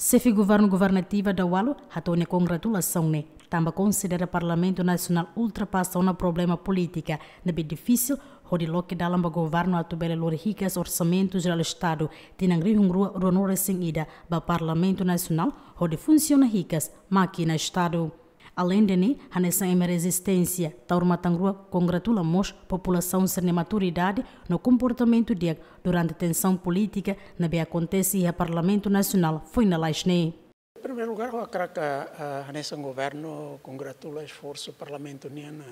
Chefe governo governativa da UALO, atone congratulação ne, Tamba considera o Parlamento Nacional ultrapassa um problema política, na bem difícil, onde loque da lamba governo a tubele ricas orçamentos geral Estado, tinangri hungrua ronora sem ida, ba Parlamento Nacional, onde funciona ricas, máquina Estado. Além de Hanesan em resistência, Taurumatangrua congratula mos população sem maturidade no comportamento de durante tensão política na be acontece e Parlamento Nacional foi na Laisne. Em primeiro lugar, eu creio que a Hanesan governo congratula o esforço parlamento niana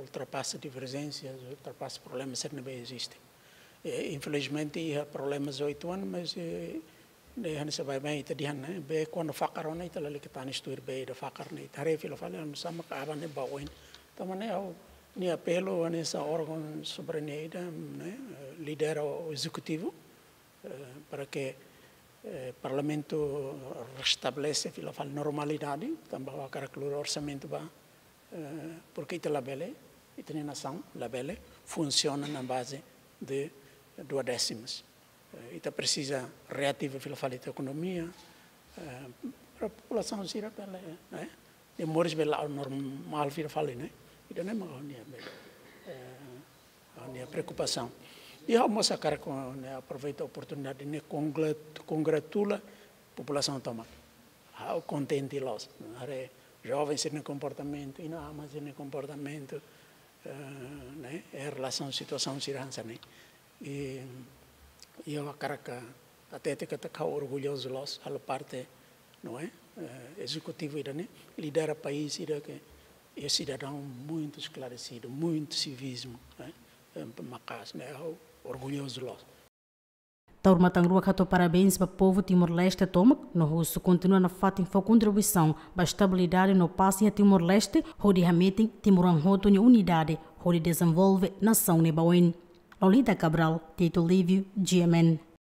ultrapassa divergências, ultrapassa problemas que não existem. Eh, infelizmente, há problemas oito anos, mas eh, de han vai bem, ta dihan na be kon fakar ona ita lali kita nis tuir be da fakar na ita refi lo fale anu sama me aban ne bawen tamane au ni apelo a sa órgão sobranieda ne eh, lidera o executivo eh, para que eh, parlamento restabelece filo fal normalidade tamba wa karaklu orçamento ba eh, porque ita labele ita nação bele, funciona na base de duodécimos. décimas eh, ita precisa reativa pelo falha da economia, eh, para a população se irá pela, né? Demores é? pela normal vira falha, né? Ita nem mal nia, nia preocupação. E a moça cara com né, aproveita a oportunidade, né? Congratula a população toma. ao contente los, né? Jovens no comportamento, e não mais no comportamento, eh, né? É relação situação se irá, né? E iam é a Caracá. Até que está orgulhoso nós, a parte não é? Uh, executivo iraniano, né? lidera o país, irá que é cidadão muito esclarecido, muito civismo, é? né? Macás, né? orgulhoso nós. Taurma Tangrua catou parabéns para o povo Timor-Leste toma, no russo continua na fato em sua contribuição para a estabilidade no passe a Timor-Leste, onde remetem Timor-Anhoto unidade, onde desenvolve nação nebauen. Olinda Cabral, Tito Lívio, GMN.